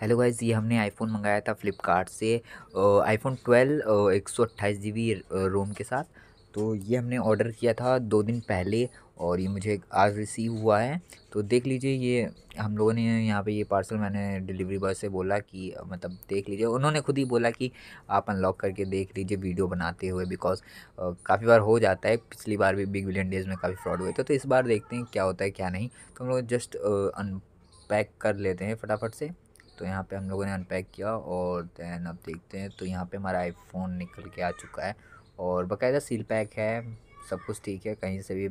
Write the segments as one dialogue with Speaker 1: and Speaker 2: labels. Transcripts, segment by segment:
Speaker 1: hello guys ये हमने iPhone मंगाया था फ्लिपकार्ट से आईफोन ट्वेल्व एक सौ अट्ठाईस जी रोम के साथ तो ये हमने ऑर्डर किया था दो दिन पहले और ये मुझे आज रिसीव हुआ है तो देख लीजिए ये हम लोगों ने यहाँ पे ये पार्सल मैंने डिलीवरी बॉय से बोला कि मतलब देख लीजिए उन्होंने खुद ही बोला कि आप अनलॉक करके देख लीजिए वीडियो बनाते हुए बिकॉज काफ़ी बार हो जाता है पिछली बार भी बिग बिलियन डेज़ में काफ़ी फ्रॉड हुए थे तो इस बार देखते हैं क्या होता है क्या नहीं तो हम लोग जस्ट अनपैक कर लेते हैं फटाफट से तो यहाँ पे हम लोगों ने अनपैक किया और दैन अब देखते हैं तो यहाँ पे हमारा आईफोन निकल के आ चुका है और बाकायदा सील पैक है सब कुछ ठीक है कहीं से भी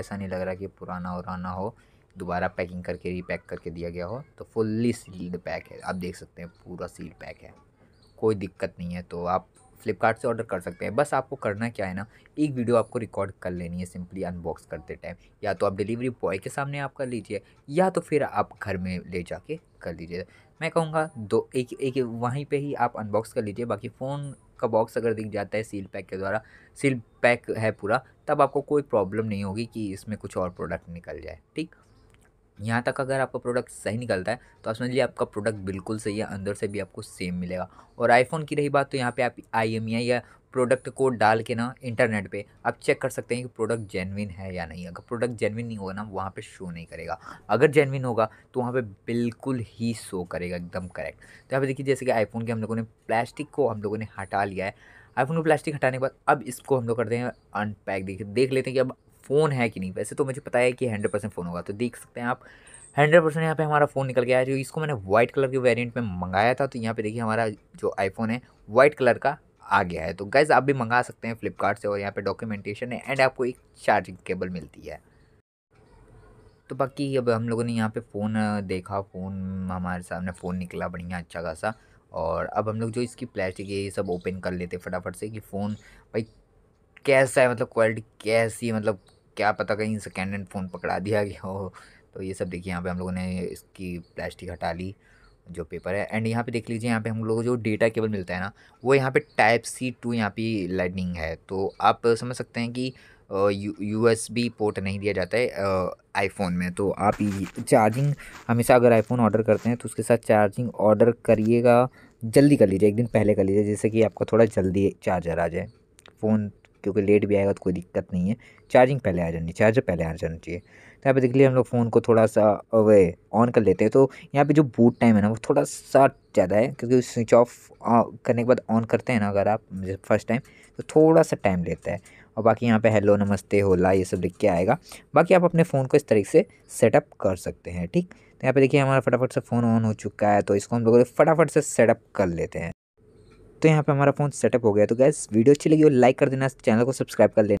Speaker 1: ऐसा नहीं लग रहा कि पुराना उराना हो दोबारा पैकिंग करके रीपैक करके दिया गया हो तो फुल्ली सील्ड पैक है आप देख सकते हैं पूरा सील पैक है कोई दिक्कत नहीं है तो आप फ्लिपकार्ट से ऑर्डर कर सकते हैं बस आपको करना क्या है ना एक वीडियो आपको रिकॉर्ड कर लेनी है सिंपली अनबॉक्स करते टाइम या तो आप डिलीवरी बॉय के सामने आप कर लीजिए या तो फिर आप घर में ले जाके कर लीजिए मैं कहूँगा दो एक एक वहीं पे ही आप अनबॉक्स कर लीजिए बाकी फ़ोन का बॉक्स अगर दिख जाता है सील पैक के द्वारा सील पैक है पूरा तब आपको कोई प्रॉब्लम नहीं होगी कि इसमें कुछ और प्रोडक्ट निकल जाए ठीक यहाँ तक अगर आपका प्रोडक्ट सही निकलता है तो आप समझ लीजिए आपका प्रोडक्ट बिल्कुल सही है अंदर से भी आपको सेम मिलेगा और आईफोन की रही बात तो यहाँ पे आप आई या प्रोडक्ट कोड डाल के ना इंटरनेट पे आप चेक कर सकते हैं कि प्रोडक्ट जेनविन है या नहीं अगर प्रोडक्ट जेनविन नहीं होगा ना वहाँ पे शो नहीं करेगा अगर जेनविन होगा तो वहाँ पे बिल्कुल ही शो करेगा एकदम करेक्ट तो यहाँ पे देखिए जैसे कि आईफोन के हम लोगों ने प्लास्टिक को हम लोगों ने हटा लिया है आईफोन को प्लास्टिक हटाने के बाद अब इसको हम लोग करते हैं अनपैक देखिए देख लेते हैं कि अब फ़ोन है कि नहीं वैसे तो मुझे पता है कि हंड्रेड परसेंट फ़ोन होगा तो देख सकते हैं आप हंड्रेड परसेंट यहाँ पर हमारा फ़ोन निकल गया है जो इसको मैंने वाइट कलर के वेरियंट में मंगाया था तो यहाँ पर देखिए हमारा जो आईफोन है वाइट कलर का आ गया है तो गैस आप भी मंगा सकते हैं फ्लिपकार्ट से और यहाँ पर डॉक्यूमेंटेशन है एंड आपको एक चार्जिंग केबल मिलती है तो बाकी अब हम लोगों ने यहाँ पे फ़ोन देखा फ़ोन हमारे सामने फ़ोन निकला बढ़िया अच्छा खासा और अब हम लोग जो इसकी प्लास्टिक है ये सब ओपन कर लेते फटाफट से कि फ़ोन भाई कैसा है मतलब क्वालिटी कैसी मतलब क्या पता कहीं सेकेंड हैंड फ़ोन पकड़ा दिया गया हो तो ये सब देखिए यहाँ पे हम लोगों ने इसकी प्लास्टिक हटा ली जो पेपर है एंड यहाँ पे देख लीजिए यहाँ पे हम लोग जो डेटा केबल मिलता है ना वो यहाँ पे टाइप सी टू यहाँ पे लाइटनिंग है तो आप समझ सकते हैं कि यू एस बी पोर्ट नहीं दिया जाता है आईफोन में तो आप चार्जिंग हमेशा अगर आईफोन ऑर्डर करते हैं तो उसके साथ चार्जिंग ऑर्डर करिएगा जल्दी कर लीजिए एक दिन पहले कर लीजिए जैसे कि आपका थोड़ा जल्दी चार्जर आ जाए फ़ोन क्योंकि लेट भी आएगा तो कोई दिक्कत नहीं है चार्जिंग पहले आ जानी चार्जर पहले आ जाना चाहिए तो यहाँ पे देख लिया हम लोग फ़ोन को थोड़ा सा वे ऑन कर लेते हैं तो यहाँ पे जो बूट टाइम है ना वो थोड़ा सा ज़्यादा है क्योंकि स्विच ऑफ करने के बाद ऑन करते हैं ना अगर आप फर्स्ट टाइम तो थोड़ा सा टाइम लेता है और बाकी यहाँ पे हेलो नमस्ते होला ये सब लिख के आएगा बाकी आप अपने फ़ोन को इस तरीके से सेटअप कर सकते हैं ठीक तो यहाँ पे देखिए हमारा फटाफट से फ़ोन ऑन हो चुका है तो इसको हम लोग फटाफट से सेटअप कर लेते हैं दोस्तों यहाँ पे हमारा फोन सेटअप हो गया तो गैस वीडियो अच्छी लगी हो लाइक कर देना चैनल को सब्सक्राइब कर लेना